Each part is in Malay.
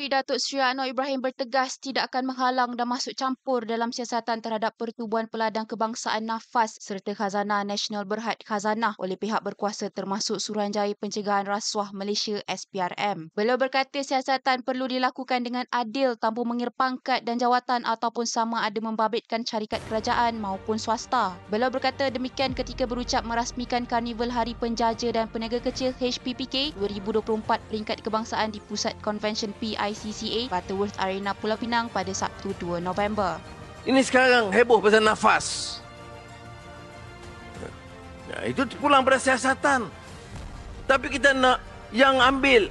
Menteri Datuk Sri Anwar Ibrahim bertegas tidak akan menghalang dan masuk campur dalam siasatan terhadap pertubuhan peladang kebangsaan nafas serta khazanah Nasional Berhad Khazanah oleh pihak berkuasa termasuk Suruhanjaya Pencegahan Rasuah Malaysia SPRM. Beliau berkata siasatan perlu dilakukan dengan adil tanpa mengira pangkat dan jawatan ataupun sama ada membabitkan syarikat kerajaan maupun swasta. Beliau berkata demikian ketika berucap merasmikan Karnival Hari Penjaja dan Peniaga Kecil HPPK 2024 peringkat kebangsaan di Pusat Konvensyen PI YCCA Butterworth Arena Pulau Pinang pada Sabtu 2 November. Ini sekarang heboh pasal nafas. Nah, ya, itu pulang pada siasatan. Tapi kita nak yang ambil,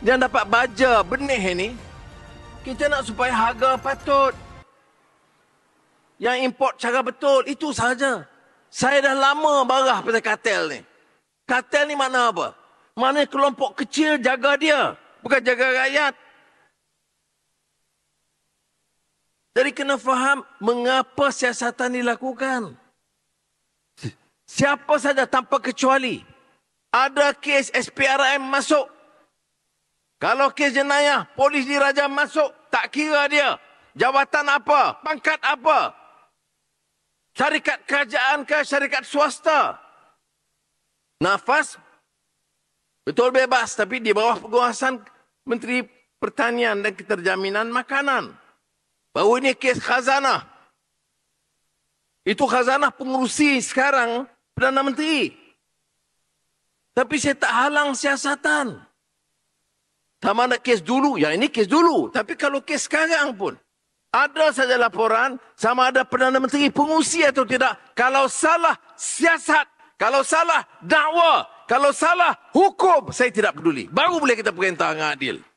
yang dapat baja benih ini, kita nak supaya harga patut. Yang import cara betul, itu saja. Saya dah lama marah pasal kartel ni. Kartel ni mana apa? Mana kelompok kecil jaga dia, bukan jaga rakyat. kena faham mengapa siasatan dilakukan. Siapa saja tanpa kecuali. Ada kes SPRM masuk. Kalau kes jenayah, polis diraja masuk. Tak kira dia. Jawatan apa, pangkat apa. Syarikat kerajaan ke syarikat swasta. Nafas betul bebas tapi di bawah penguasaan Menteri Pertanian dan Keterjaminan Makanan bahawa ini kes khazanah. Itu khazanah pengurusi sekarang Perdana Menteri. Tapi saya tak halang siasatan. Sama ada kes dulu, yang ini kes dulu. Tapi kalau kes sekarang pun, ada saja laporan sama ada Perdana Menteri pengurusi atau tidak. Kalau salah siasat, kalau salah dakwa, kalau salah hukum, saya tidak peduli. Baru boleh kita perintah dengan adil.